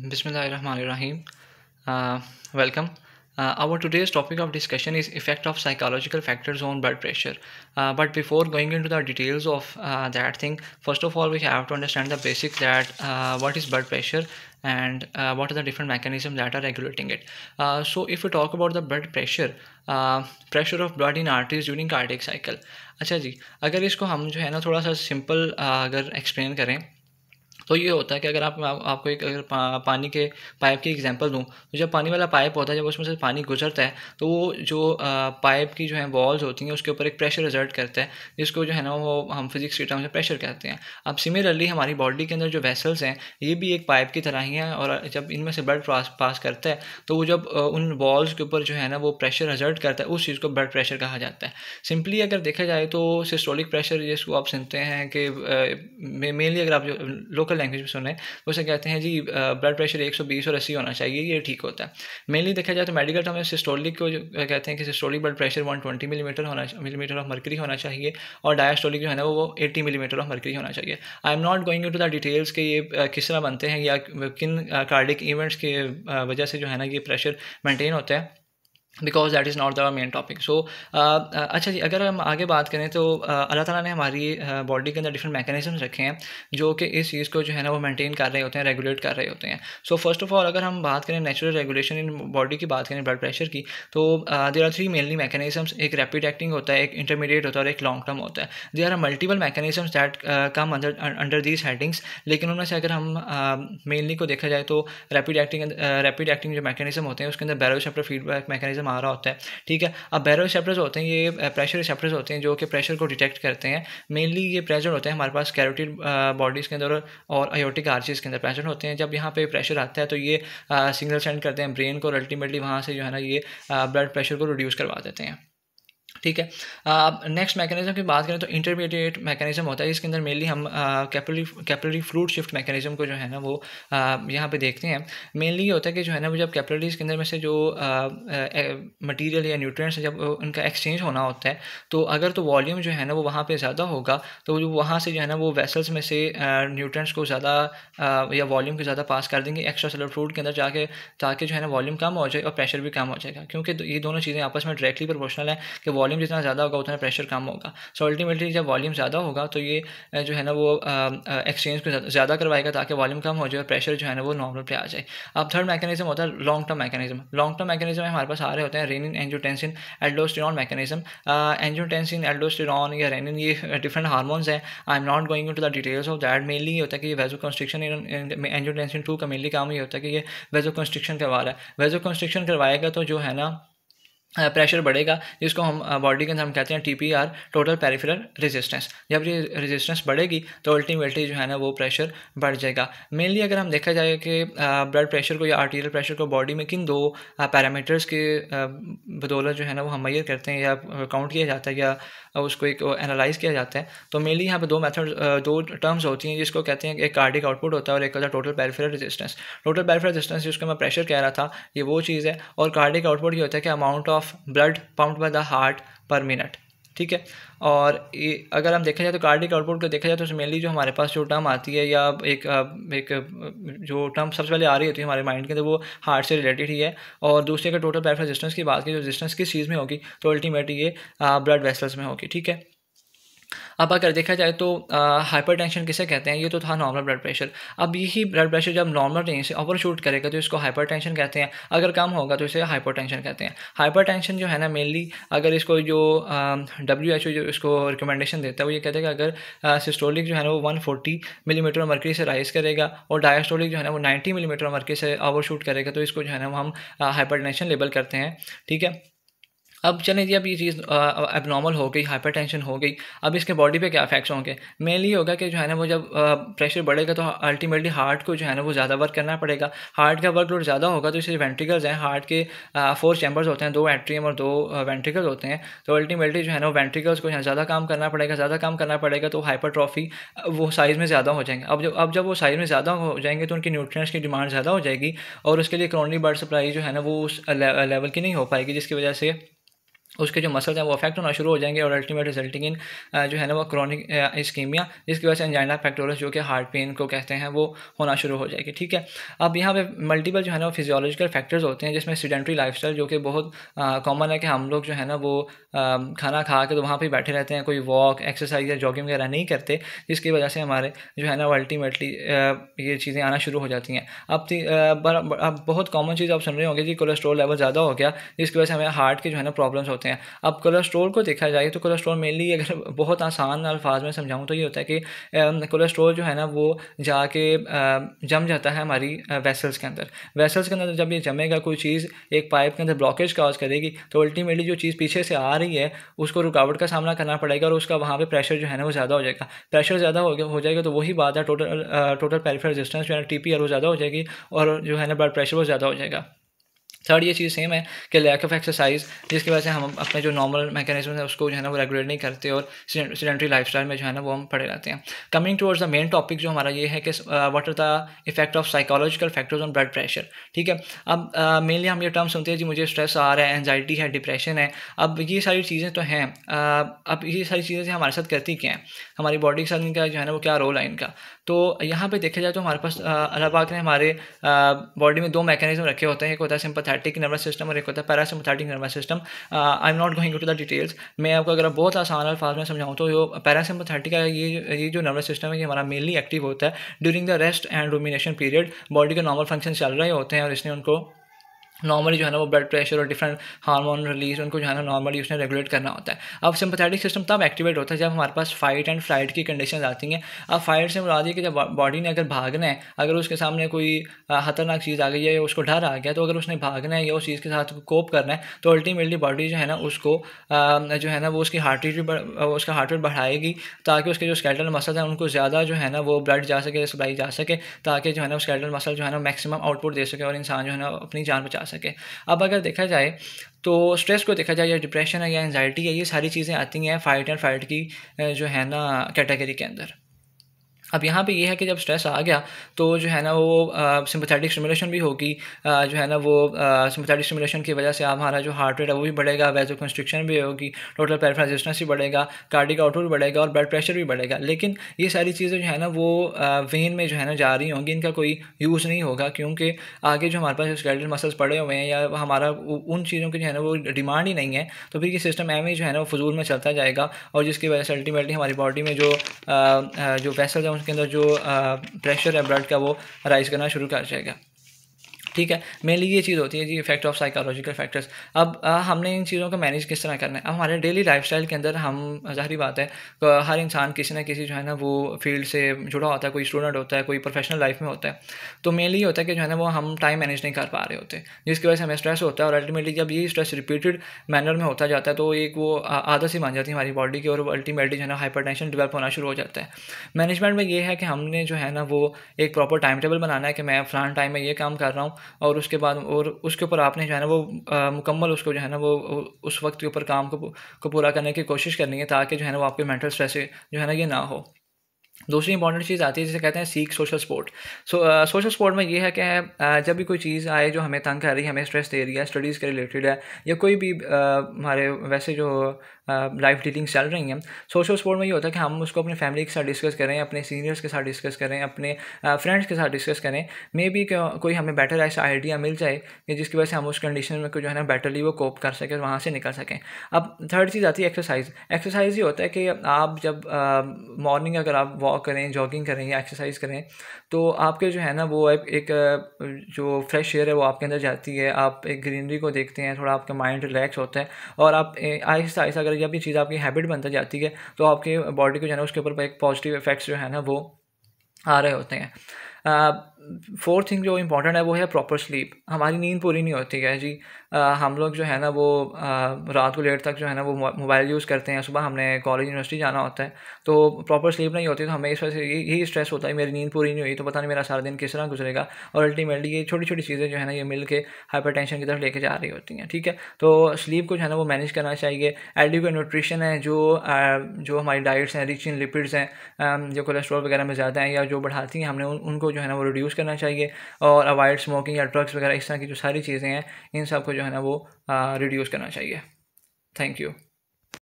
बिसमीम welcome our today's topic of discussion is effect of psychological factors on blood pressure but before going into the details of that thing first of all we have to understand the basic that what is blood pressure and what are the different mechanism that are regulating it so if you talk about the blood pressure pressure of blood in arteries during cardiac cycle अच्छा जी अगर इसको हम जो है ना थोड़ा सा सिंपल अगर एक्सप्लेन करें तो ये होता है कि अगर आप, आप आपको एक अगर पा, पानी के पाइप की एग्जांपल दूं तो जब पानी वाला पाइप होता है जब उसमें से पानी गुजरता है तो वो जो आ, पाइप की जो है वॉल्स होती हैं उसके ऊपर एक प्रेशर रिजल्ट करता है जिसको जो है ना वो हम फिजिक्स की टर्म से प्रेशर कहते हैं अब सिमिलरली हमारी बॉडी के अंदर जो वेसल्स हैं ये भी एक पाइप की तरह ही हैं और जब इनमें से ब्लड पास करता है तो वो जब उन वॉल्स के ऊपर जो है ना वो प्रेशर रिजल्ट करता है उस चीज़ को ब्लड प्रेशर कहा जाता है सिंपली अगर देखा जाए तो सिस्टोलिक प्रेशर जिसको आप सुनते हैं कि मेनली अगर आप जो लोकल लैंग्वेज में सुने रहे वो कहते हैं जी ब्लड प्रेशर 120 और अस्सी होना चाहिए ये ठीक होता है मेनली देखा जाए तो मेडिकल टर्म में सिस्टोलिक को कहते हैं कि systolic blood pressure 120 millimeter mm होना मिलीमीटर ऑफ मर्करी होना चाहिए और डायस्टोलिक जो है ना वो एट्टी मिलीमीटर ऑफ मर्करी होना चाहिए I am not going to the details के ये किस तरह बनते हैं या किन कार्डिक इवेंट्स के वजह से जो है ना ये प्रेशर मेंटेन होता है because that is not the main topic so अच्छा जी अगर हम आगे बात करें तो uh, अल्लाह ताला ने हमारी बॉडी uh, के अंदर डिफरेंट मैकेनिज़म्स रखे हैं जो कि इस चीज़ को जो है ना वो मेंटेन कर रहे होते हैं रेगुलेट कर रहे होते हैं सो फर्स्ट ऑफ ऑल अगर हम बात करें नेचुरल रेगुलेशन इन बॉडी की बात करें ब्लड प्रेशर की तो there are three mainly mechanisms एक रैपिड एक्टिंग होता है एक इंटरमीडिएट होता है और एक लॉन्ग टर्म होता है they are multiple mechanisms that come under under these headings लेकिन उनमें से अगर हम मेनली uh, को देखा जाए तो रैपिड एक्टिंग रैपिड एक्टिंग जो मैकेनिज्म होते हैं उसके अंदर बैरो फीडबैक मैकेनिज्म आ मारा होता है ठीक है अब बैरो रिसेप्टर्स होते हैं ये प्रेशर रिसेप्टर्स होते हैं जो कि प्रेशर को डिटेक्ट करते हैं मेनली ये प्रेजेंट होते हैं हमारे पास कैरोटिड बॉडीज़ के अंदर और अयोटिक आर्चिस के अंदर प्रेजेंट होते हैं जब यहाँ पर प्रेशर आता है तो ये सिग्नल सेंड करते हैं ब्रेन को और अल्टीमेटली वहाँ से जो है ना ये ब्लड प्रेशर को रिड्यूस करवा देते हैं ठीक है अब नेक्स्ट मैकेनिज्म की बात करें तो इंटरमीडिएट मैकेनिज्म होता है इसके अंदर मेनली हम capillary capillary fluid shift mechanism को जो है ना वो यहाँ पे देखते हैं मेनली ये होता है कि जो है ना वो जब कैपलरीज के अंदर में से जो मटेरियल या न्यूट्रिएंट्स जब उनका एक्सचेंज होना होता है तो अगर तो वॉल्यूम जो है ना वो वहाँ पर ज़्यादा होगा तो जो वहाँ से जो है ना वो वेसल्स में से न्यूट्रेंट्स को ज़्यादा या वॉल्यूम को ज़्यादा पास कर देंगे एक्स्ट्रा सेलर फ्लूड के अंदर जाके ताकि जो है ना वॉल्यूम कम हो जाए और प्रेशर भी कम हो जाएगा क्योंकि ये दोनों चीज़ें आपस में डायरेक्टली प्रोपोर्शनल है कि वॉल्यूम जितना ज़्यादा होगा उतना प्रेशर कम होगा सो अल्टीमेटली जब वॉल्यूम ज़्यादा होगा तो ये जो है ना वो एक्सचेंज को ज़्यादा करवाएगा ताकि वॉल्यूम कम हो जाए और प्रेशर जो है ना वो नॉर्मल पे आ जाए अब थर्ड मैकेनिज्म होता है long term mechanism long term mechanism में हमारे पास आ रहे होते हैं renin angiotensin aldosterone mechanism angiotensin aldosterone या रेनिन ये डिफरेंट हार्मोन्स हैं I am not going to the details of that mainly ये होता है कि ये वेजो कंस्ट्रिक्शन एंजोटेंसिन टू का मेनली काम ये होता है कि ये वेजो कंस्ट्रक्शन करवा रहा है वेजो कंस्ट्रक्शन करवाएगा तो जो है ना प्रेशर बढ़ेगा जिसको हम बॉडी के अंदर हम कहते हैं T P R total peripheral resistance जब ये रेजिस्टेंस बढ़ेगी तो अल्टीमेटली जो है ना वो प्रेशर बढ़ जाएगा मेनली अगर हम देखा जाए कि ब्लड प्रेशर को या आर्टीरियल प्रेशर को बॉडी में किन दो पैरामीटर्स के बदौलत जो है ना वो हम मैयर करते हैं या काउंट किया जाता है या उसको एक एनालाइज किया जाता है तो मेनली यहाँ पर दो मेथड दो टर्म्स होती हैं जिसको कहते हैं एक कार्डिक आउटपुट होता है और एक होता है total peripheral resistance total peripheral resistance जिसको मैं प्रेशर कह रहा था ये वो चीज़ है और कार्डिक आउटपुट ये होता है कि amount of of blood pump by the heart per minute ठीक है और अगर हम देखा जाए तो कार्डिक आउटपुट को देखा जाए तो मेनली जो हमारे पास जो टर्म आती है या एक एक जो टर्म सबसे पहले आ रही होती है हमारे माइंड के अंदर तो वो हार्ट से रिलेटेड ही है और दूसरे अगर टोटल पैफ रेजिस्टेंस की बात की जो रेजिस्टेंस किस चीज़ में होगी तो अल्टीमेटली ये ब्लड वेसल्स में होगी ठीक है अब अगर देखा जाए तो हाइपरटेंशन किसे कहते हैं ये तो था नॉर्मल ब्लड प्रेशर अब यही ब्लड प्रेशर जब नॉर्मल रेंज से ओवरशूट करेगा तो इसको हाइपरटेंशन कहते हैं अगर कम होगा तो इसे हाइपरटेंशन कहते हैं हाइपरटेंशन जो है ना मेनली अगर इसको जो डब्ल्यू एच ओ जो इसको रिकमेंडेशन देता है वो ये कहते हैं कि अगर सिस्टोलिक जो है ना वो वन फोर्टी मिलीमीटर मरकरी से राइज करेगा और डायस्टोलिक जो है ना वो नाइन्टी मिलीमीटर मरकरी से ओवरशूट करेगा तो इसको जो है ना हम टेंशन लेबल करते हैं ठीक है अब चलें जी अब ये चीज़ एबनॉर्मल हो गई हाइपरटेंशन हो गई अब इसके बॉडी पे क्या इफेक्ट्स होंगे मेनली होगा कि जो है ना वो जब प्रेशर बढ़ेगा तो अल्टीमेटली हार्ट को जो है ना वो ज़्यादा वर्क करना पड़ेगा हार्ट का वर्कलोड ज़्यादा होगा तो इसलिए वेंट्रिकल्स हैं हार्ट के फोर चैम्बर्स होते हैं दो एट्रियम और दो वेंट्रिकल होते हैं तो अल्टीमेटली जो है ना वेंट्रिकल्स को ज़्यादा काम करना पड़ेगा ज़्यादा काम करना पड़ेगा तो हाइपर वो साइज़ में ज़्यादा हो जाएंगे अब जब अब जब वो साइज़ में ज़्यादा हो जाएंगे तो उनकी न्यूट्रिएंट्स की डिमांड ज़्यादा हो जाएगी और उसके लिए क्रॉनली ब्लड सप्लाई जो है ना वो उस लेवल की नहीं हो पाएगी जिसकी वजह से उसके जो मसल्स हैं वो अफेक्ट होना शुरू हो जाएंगे और अल्टीमेट रिजल्टिंग इन जो है ना वो क्रॉनिक स्कीमिया जिसकी वजह से एंजाइना फैक्टोरस जो कि हार्ट पेन को कहते हैं वो होना शुरू हो जाएगी ठीक है अब यहाँ पे मल्टीपल जो है ना फिजियोलॉजिकल फैक्टर्स होते हैं जिसमें सीडेंट्री लाइफ जो कि बहुत कॉमन है कि हम लोग जो है ना वो आ, खाना खा के तो वहाँ पर बैठे रहते हैं कोई वॉक एक्सरसाइज या जॉगिंग वगैरह नहीं करते जिसकी वजह से हमारे जो है ना वो अल्टीमेटली ये चीज़ें आना शुरू हो जाती हैं अब अब बहुत कॉमन चीज़ आप सुन रहे होंगे कि कोलेस्ट्रोल लेवल ज़्यादा हो गया जिसकी वजह से हमें हार्ट के जो है ना प्रॉब्लम्स होते हैं हैं अब कोलेस्ट्रोल को देखा जाए तो कोलेस्ट्रॉल मेनली अगर बहुत आसान अल्फाज में समझाऊँ तो ये होता है कि कोलेस्ट्रोल जो है ना वो जाके जम जाता है हमारी वेसल्स के अंदर वेसल्स के अंदर जब ये जमेगा कोई चीज़ एक पाइप के अंदर ब्लॉकेज काज करेगी तो अल्टीमेटली जो चीज़ पीछे से आ रही है उसको रुकावट का सामना करना पड़ेगा और उसका वहाँ पर प्रेशर जो है ना वो ज़्यादा हो जाएगा प्रेशर ज़्यादा हो गया हो जाएगा तो वही बात है टोटल टोटल पेरिफेरल रेजिस्टेंस जो है टी पी वो ज़्यादा हो जाएगी और जो है ना ब्लड प्रेशर वो ज़्यादा हो जाएगा थर्ड ये चीज़ सेम है कि लैक ऑफ एक्सरसाइज जिसकी वजह से हम अपने जो नॉर्मल मैकेनिज्म है उसको जो है ना वो रेगुलेट नहीं करते और सीडेंट्री लाइफ में जो है ना वो हम पड़े रहते हैं coming towards the main topic जो हमारा ये है कि what are the effect of psychological factors on blood pressure ठीक है अब मेनली uh, हम ये टर्म सुनते हैं जी मुझे स्ट्रेस आ रहा है एनजाइटी है डिप्रेशन है अब ये सारी चीज़ें तो हैं uh, अब ये सारी चीज़ें हमारे साथ करती क्या हैं हमारी बॉडी के साथ इनका जो है ना वो क्या रोल है इनका तो यहाँ पर देखा जाए तो हमारे पास uh, अल्लाह पाक ने हमारे बॉडी uh, में दो मैकेनिज्म रखे होते हैं एक होता है सिंपथ सिम्पथेटिक नर्वस सिस्टम और एक होता है parasympathetic nervous system I am not going to the details मैं आपको अगर बहुत आसान अल्फाज में समझाऊँ तो जो पैरासिम्पथैटिक का ये ये जो नर्वस सिस्टम है ये हमारा मेनली एक्टिव होता है during the rest and rumination period body के नॉर्मल फंक्शन चल रहे होते हैं और इसने उनको नॉर्मली जो है ना वो ब्लड प्रेशर और डिफरेंट हार्मोन रिलीज उनको जो है ना नॉर्मली उसने रेगुलेट करना होता है अब सिंपथेटिक सिस्टम तब एक्टिवेट होता है जब हमारे पास फाइट एंड फ्लाइट की कंडीशन आती हैं अब फाइट से मुराद ये कि जब बॉडी ने अगर भागना है अगर उसके सामने कोई खतरनाक चीज़ आ गई है या उसको डर आ गया तो अगर उसने भागना है या उस चीज़ के साथ कोप करना है तो अल्टीमेटली बॉडी जो है ना उसको जो है ना वो उसकी हार्ट रेट भी उसका हार्ट रेट बढ़ाएगी ताकि उसके जो स्केटल मसल हैं उनको ज़्यादा जो है ना वो ब्लड जा सके सप्लाई जा सके ताकि जो है ना स्केल्टल मसल जो है ना मैक्सिमम आउटपुट दे सके और इंसान जो है ना अपनी जान बचा सके अब अगर देखा जाए तो स्ट्रेस को देखा जाए या डिप्रेशन है या एनजाइटी है ये सारी चीज़ें आती हैं फाइट एंड फाइट की जो है ना कैटेगरी के अंदर अब यहाँ पे ये यह है कि जब स्ट्रेस आ गया तो जो है ना वो सिंपथेटिक स्टिमुलेशन भी होगी जो है ना वो सिंपथेटिक स्टिमुलेशन की वजह से हमारा जो हार्ट रेट है वो भी बढ़ेगा वेजो कंस्ट्रिक्शन भी होगी टोटल पेरफ्रा भी बढ़ेगा कार्डिक आउटपुट भी बढ़ेगा और ब्लड प्रेशर भी बढ़ेगा लेकिन ये सारी चीज़ें जो है ना वो वेन में जो है ना जा रही होंगी इनका कोई यूज़ नहीं होगा क्योंकि आगे जो हमारे पास स्केल्टल मसल्स पड़े हुए हैं या हमारा उन चीज़ों की जो है ना वो डिमांड ही नहीं है तो फिर ये सिस्टम एम ही जो है ना वो फजूल में चलता जाएगा और जिसकी वजह से अल्टीमेटली हमारी बॉडी में जो जो वैसल के अंदर जो प्रेशर है ब्लड का वो राइज करना शुरू कर जाएगा ठीक है मेनली ये चीज़ होती है जी इफेक्ट ऑफ साइकोलॉजिकल फैक्टर्स अब आ, हमने इन चीज़ों को मैनेज किस तरह करना है अब हमारे डेली लाइफस्टाइल के अंदर हम जाहरी बात है हर इंसान किसी ना किसी जो है ना वो फील्ड से जुड़ा होता है कोई स्टूडेंट होता है कोई प्रोफेशनल लाइफ में होता है तो मेनली ये होता है कि जो है ना वो हम टाइम मैनेज नहीं कर पा रहे होते जिसकी वजह से हमें स्ट्रेस होता है और अल्टीमेटली जब ये स्ट्रेस रिपीटेड मैनर में होता जाता है तो एक वो आदत ही मान जाती है हमारी बॉडी की और अल्टीमेटली जो है ना हाइपर डेवलप होना शुरू हो जाता है मैनेजमेंट में ये है कि हमने जो है ना वो एक प्रॉपर टाइम टेबल बनाना है कि मैं फ़लान टाइम में ये काम कर रहा हूँ और उसके बाद और उसके ऊपर आपने जो है ना वो मुकम्मल उसको जो है ना वो उस वक्त के ऊपर काम को को पूरा करने की कोशिश करनी है ताकि जो है ना वो आपके मेंटल स्ट्रेस जो है ना ये ना हो दूसरी इंपॉर्टेंट चीज़ आती है जिसे कहते हैं सीख social support so social support में ये है कि जब भी कोई चीज़ आए जो हमें तंग कर रही है हमें स्ट्रेस दे रही है स्टडीज़ के रिलेटेड है या कोई भी हमारे वैसे जो लाइफ डीलिंग्स चल रही हैं सोशल सपोर्ट में ये होता है कि हम उसको अपने फैमिली के साथ डिस्कस करें अपने सीनियर्स के साथ डिस्कस करें अपने फ्रेंड्स के साथ डिस्कस करें मे बी कोई हमें बेटर ऐसा आइडिया मिल जाए कि जिसकी वजह से हम उस कंडीशन में जो है ना बेटरली वो कोप कर सकें वहाँ से निकल सकें अब थर्ड चीज़ आती है एक्सरसाइज एक्सरसाइज ये होता है कि आप जब मॉर्निंग अगर आप वॉक करें जॉगिंग करें या एक्सरसाइज करें तो आपके जो है ना वो एक, एक जो फ्रेश एयर है वो आपके अंदर जाती है आप एक ग्रीनरी को देखते हैं थोड़ा आपका माइंड रिलैक्स होता है और आप आहिस्ता आहिस्ता अगर ये अपनी चीज़ आपकी हैबिट बनता जाती है तो आपकी बॉडी को जो है ना उसके ऊपर एक पॉजिटिव इफेक्ट्स जो है ना वो आ रहे होते हैं फोर्थ थिंग जो इंपॉर्टेंट है वो है प्रॉपर स्लीप हमारी नींद पूरी नहीं होती है जी आ, हम लोग जो है ना वो आ, रात को लेट तक जो है ना वो मोबाइल यूज़ करते हैं सुबह हमने कॉलेज यूनिवर्सिटी जाना होता है तो प्रॉपर स्लीप नहीं होती तो हमें इस वजह से यही स्ट्रेस होता है मेरी नींद पूरी नहीं हुई तो पता नहीं मेरा सारा दिन किस तरह गुजरेगा और अल्टीमेटली ये छोटी छोटी चीज़ें जो है ना ये मिल के हाइपर की तरफ लेके जा रही होती हैं ठीक है तो स्लीप को जो है ना वो मैनेज करना चाहिए एडिक्वेट न्यूट्रिशन है जो जो हमारी डाइट्स हैं रिच इन लिपिड्स हैं जो कोलेस्ट्रॉल वगैरह में ज़्यादा हैं या जो बढ़ाती हैं हमने उनको जो है ना वो रिड्यूस करना चाहिए और अवॉइड स्मोकिंग या ड्रग्स वगैरह इस तरह की जो सारी चीज़ें हैं इन सब को जो है ना वो रिड्यूस करना चाहिए थैंक यू